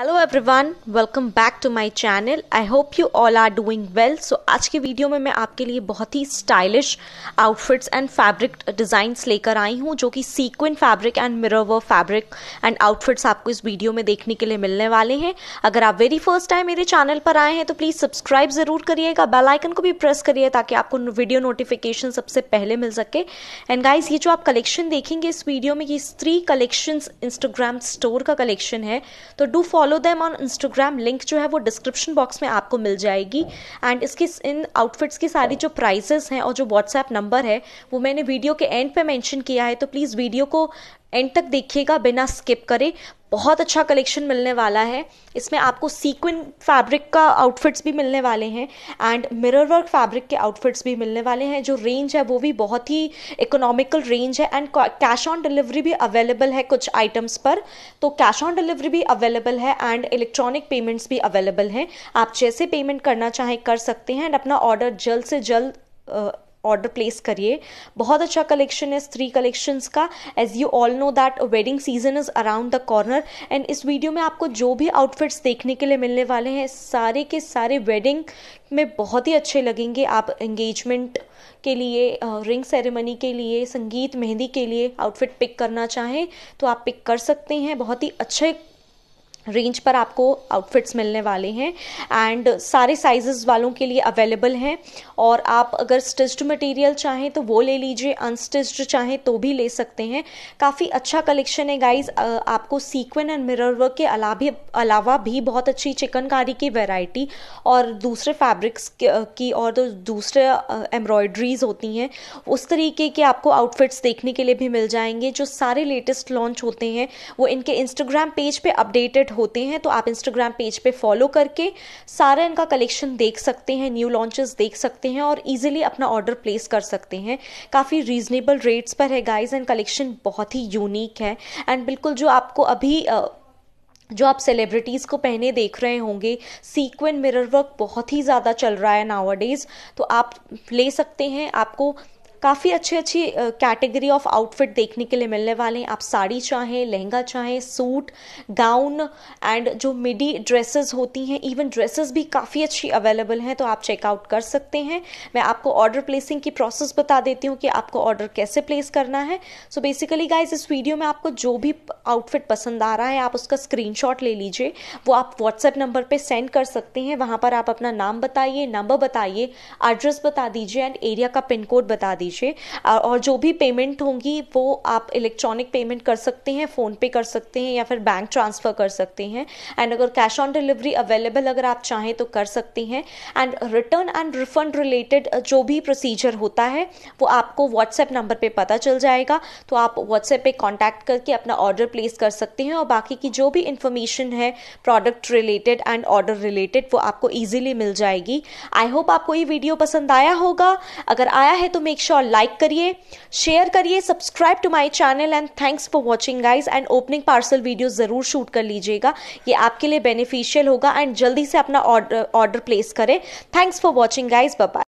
hello everyone welcome back to my channel I hope you all are doing well so आज के video में मैं आपके लिए बहुत ही stylish outfits and fabric designs लेकर आई हूँ जो कि sequin fabric and mirror work fabric and outfits आपको इस वीडियो में देखने के लिए मिलने वाले हैं अगर आप वेरी फर्स्ट टाइम मेरे चैनल पर आए हैं तो प्लीज़ सब्सक्राइब ज़रूर करिएगा बेलाइकन को भी प्रेस करिए ताकि आपको वीडियो नोटिफिकेशन सबसे पहले मिल सके एंड गाइज ये जो आप कलेक्शन देखेंगे इस वीडियो में ये स्त्री कलेक्शन इंस्टाग्राम स्टोर का कलेक्शन है तो do follow follow them on Instagram link जो है वो डिस्क्रिप्शन बॉक्स में आपको मिल जाएगी एंड इसकी इन आउटफिट्स की सारी जो प्राइजेस हैं और जो व्हाट्सएप नंबर है वो मैंने वीडियो के एंड पे मेंशन किया है तो प्लीज़ वीडियो को एंड तक देखिएगा बिना स्किप करे बहुत अच्छा कलेक्शन मिलने वाला है इसमें आपको सीक्विन फैब्रिक का आउटफिट्स भी मिलने वाले हैं एंड मिरर वर्क फैब्रिक के आउटफिट्स भी मिलने वाले हैं जो रेंज है वो भी बहुत ही इकोनॉमिकल रेंज है एंड कैश ऑन डिलीवरी भी अवेलेबल है कुछ आइटम्स पर तो कैश ऑन डिलीवरी भी अवेलेबल है एंड इलेक्ट्रॉनिक पेमेंट्स भी अवेलेबल हैं आप जैसे पेमेंट करना चाहें कर सकते हैं एंड अपना ऑर्डर जल्द से जल्द ऑर्डर प्लेस करिए बहुत अच्छा कलेक्शन है स्त्री कलेक्शंस का as you all know that wedding season is around the corner and इस वीडियो में आपको जो भी आउटफिट्स देखने के लिए मिलने वाले हैं सारे के सारे वेडिंग में बहुत ही अच्छे लगेंगे आप एंगेजमेंट के लिए रिंग सेरेमनी के लिए संगीत मेहंदी के लिए आउटफिट पिक करना चाहें तो आप पिक कर सकते हैं बहुत ही अच्छे रेंज पर आपको आउटफिट्स मिलने वाले हैं एंड सारे साइजेस वालों के लिए अवेलेबल हैं और आप अगर स्टिच्ड मटेरियल चाहें तो वो ले लीजिए अनस्टिच्ड चाहें तो भी ले सकते हैं काफ़ी अच्छा कलेक्शन है गाइज आपको सीक्वेन एंड मिरर वर्क के अलावा भी अलावा भी बहुत अच्छी चिकनकारी की वेराइटी और दूसरे फैब्रिक्स की और तो दूसरे एम्ब्रॉयड्रीज होती हैं उस तरीके के आपको आउटफिट्स देखने के लिए भी मिल जाएंगे जो सारे लेटेस्ट लॉन्च होते हैं वो इनके इंस्टाग्राम पेज पे अपडेटेड होते हैं तो आप इंस्टाग्राम पेज पे फॉलो करके सारा इनका कलेक्शन देख सकते हैं न्यू लॉन्चेस देख सकते हैं और इजीली अपना ऑर्डर प्लेस कर सकते हैं काफ़ी रीजनेबल रेट्स पर है गाइस एंड कलेक्शन बहुत ही यूनिक है एंड बिल्कुल जो आपको अभी आ, जो आप सेलिब्रिटीज़ को पहने देख रहे होंगे सीक्वेंट मिरर वर्क बहुत ही ज़्यादा चल रहा है नावाडेज़ डेज़ तो आप ले सकते हैं आपको काफ़ी अच्छी अच्छी कैटेगरी ऑफ आउटफिट देखने के लिए मिलने वाले हैं आप साड़ी चाहें लहंगा चाहें सूट गाउन एंड जो मिडी ड्रेसेस होती हैं इवन ड्रेसेस भी काफ़ी अच्छी अवेलेबल हैं तो आप चेकआउट कर सकते हैं मैं आपको ऑर्डर प्लेसिंग की प्रोसेस बता देती हूँ कि आपको ऑर्डर कैसे प्लेस करना है सो बेसिकली गाइज इस वीडियो में आपको जो भी आउटफिट पसंद आ रहा है आप उसका स्क्रीन ले लीजिए वो आप व्हाट्सएप नंबर पर सेंड कर सकते हैं वहाँ पर आप अपना नाम बताइए नंबर बताइए एड्रेस बता दीजिए एंड एरिया का पिन कोड बता दीजिए दीजिए और जो भी पेमेंट होंगी वो आप इलेक्ट्रॉनिक पेमेंट कर सकते हैं फ़ोन पे कर सकते हैं या फिर बैंक ट्रांसफ़र कर सकते हैं एंड अगर कैश ऑन डिलीवरी अवेलेबल अगर आप चाहें तो कर सकते हैं and return and refund related जो भी प्रोसीजर होता है वो आपको व्हाट्सएप नंबर पर पता चल जाएगा तो आप व्हाट्सएप पर कॉन्टैक्ट करके अपना ऑर्डर प्लेस कर सकते हैं और बाकी की जो भी इन्फॉर्मेशन है product related and order related वो आपको ईजिली मिल जाएगी आई होप आपको ये वीडियो पसंद आया होगा अगर आया है तो मेक श्योर और लाइक करिए शेयर करिए subscribe to my channel and thanks for watching guys and opening parcel video ज़रूर शूट कर लीजिएगा ये आपके लिए बेनिफिशियल होगा एंड जल्दी से अपना ऑर्डर प्लेस करें thanks for watching guys bye